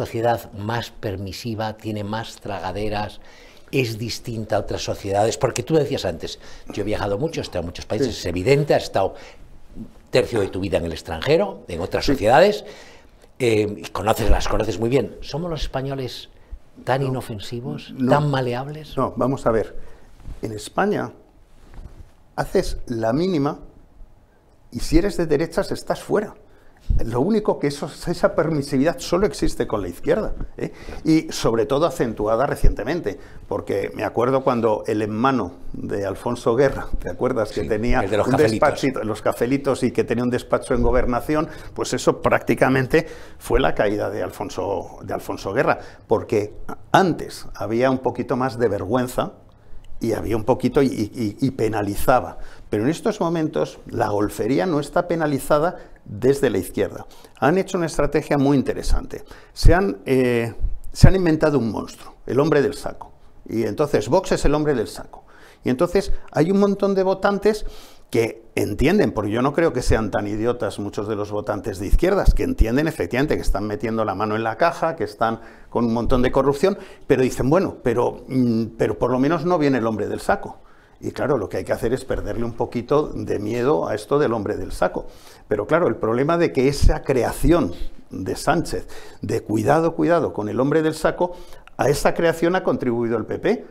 sociedad más permisiva, tiene más tragaderas, es distinta a otras sociedades? Porque tú decías antes, yo he viajado mucho, he estado en muchos países, es evidente, has estado tercio de tu vida en el extranjero, en otras sociedades, eh, y conoces, las conoces muy bien. ¿Somos los españoles tan inofensivos, tan maleables? No, vamos a ver. En España haces la mínima y si eres de derechas estás fuera. Lo único que eso, esa permisividad solo existe con la izquierda, ¿eh? y sobre todo acentuada recientemente, porque me acuerdo cuando el hermano de Alfonso Guerra, ¿te acuerdas? que tenía los un los cafelitos y que tenía un despacho en gobernación, pues eso prácticamente fue la caída de Alfonso, de Alfonso Guerra, porque antes había un poquito más de vergüenza y había un poquito y penalizaba. Pero en estos momentos la golfería no está penalizada desde la izquierda. Han hecho una estrategia muy interesante. Se han, eh, se han inventado un monstruo, el hombre del saco. Y entonces Vox es el hombre del saco. Y entonces hay un montón de votantes que entienden, porque yo no creo que sean tan idiotas muchos de los votantes de izquierdas, que entienden efectivamente que están metiendo la mano en la caja, que están con un montón de corrupción, pero dicen, bueno, pero, mm, pero por lo menos no viene el hombre del saco. Y claro, lo que hay que hacer es perderle un poquito de miedo a esto del hombre del saco. Pero claro, el problema de que esa creación de Sánchez, de cuidado, cuidado con el hombre del saco, a esa creación ha contribuido el PP,